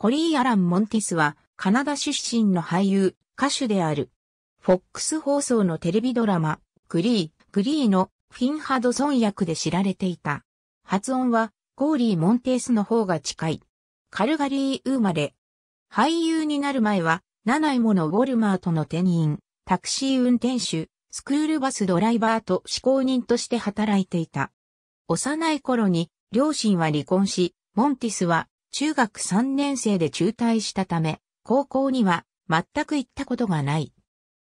コリー・アラン・モンティスは、カナダ出身の俳優、歌手である。フォックス放送のテレビドラマ、グリー、グリーのフィン・ハドソン役で知られていた。発音は、ゴーリー・モンテースの方が近い。カルガリー生まれ。俳優になる前は、7。井ものウォルマートの店員、タクシー運転手、スクールバスドライバーと試行人として働いていた。幼い頃に両親は離婚し、モンティスは中学3年生で中退したため、高校には全く行ったことがない。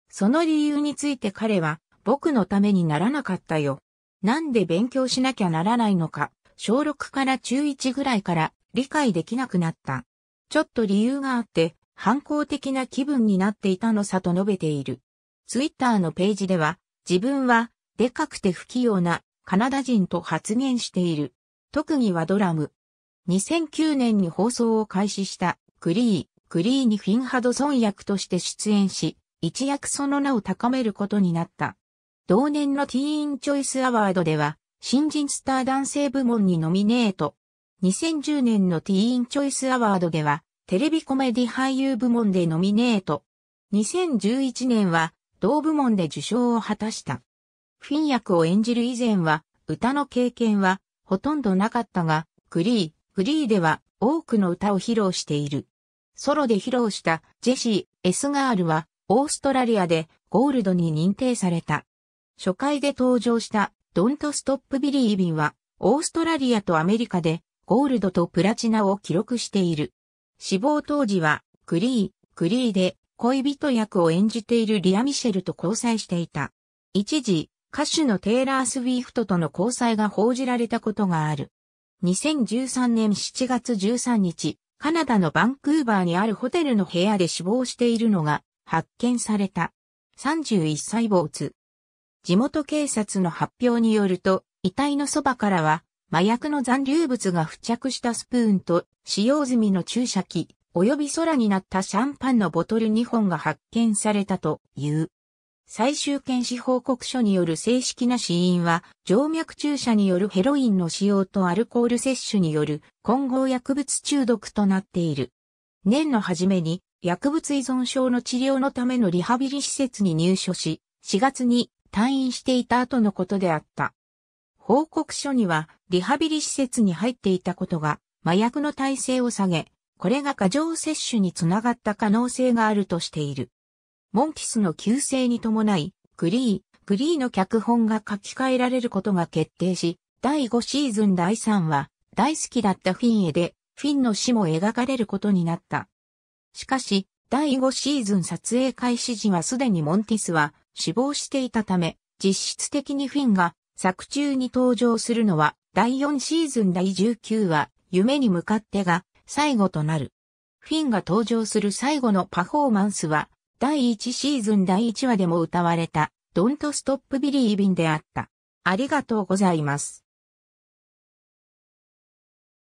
その理由について彼は、僕のためにならなかったよ。なんで勉強しなきゃならないのか、小6から中1ぐらいから理解できなくなった。ちょっと理由があって、反抗的な気分になっていたのさと述べている。ツイッターのページでは、自分は、でかくて不器用なカナダ人と発言している。特技はドラム。2009年に放送を開始したクリー、クリーにフィンハドソン役として出演し、一躍その名を高めることになった。同年のティーンチョイスアワードでは、新人スター男性部門にノミネート。2010年のティーンチョイスアワードでは、テレビコメディ俳優部門でノミネート。2011年は、同部門で受賞を果たした。フィン役を演じる以前は、歌の経験は、ほとんどなかったが、クリー、フリーでは多くの歌を披露している。ソロで披露したジェシー・エスガールはオーストラリアでゴールドに認定された。初回で登場したドントストップビリービンはオーストラリアとアメリカでゴールドとプラチナを記録している。死亡当時はクリー、クリーで恋人役を演じているリア・ミシェルと交際していた。一時、歌手のテイラー・スウィフトとの交際が報じられたことがある。2013年7月13日、カナダのバンクーバーにあるホテルの部屋で死亡しているのが発見された。31歳没。地元警察の発表によると、遺体のそばからは、麻薬の残留物が付着したスプーンと、使用済みの注射器、及び空になったシャンパンのボトル2本が発見されたという。最終検視報告書による正式な死因は、静脈注射によるヘロインの使用とアルコール摂取による混合薬物中毒となっている。年の初めに薬物依存症の治療のためのリハビリ施設に入所し、4月に退院していた後のことであった。報告書には、リハビリ施設に入っていたことが、麻薬の体制を下げ、これが過剰摂取につながった可能性があるとしている。モンティスの旧姓に伴い、グリー、グリーの脚本が書き換えられることが決定し、第5シーズン第3話、大好きだったフィンへで、フィンの死も描かれることになった。しかし、第5シーズン撮影開始時はすでにモンティスは死亡していたため、実質的にフィンが作中に登場するのは第4シーズン第19話、夢に向かってが最後となる。フィンが登場する最後のパフォーマンスは第1シーズン第1話でも歌われた、Don't Stop Believing であった。ありがとうございます。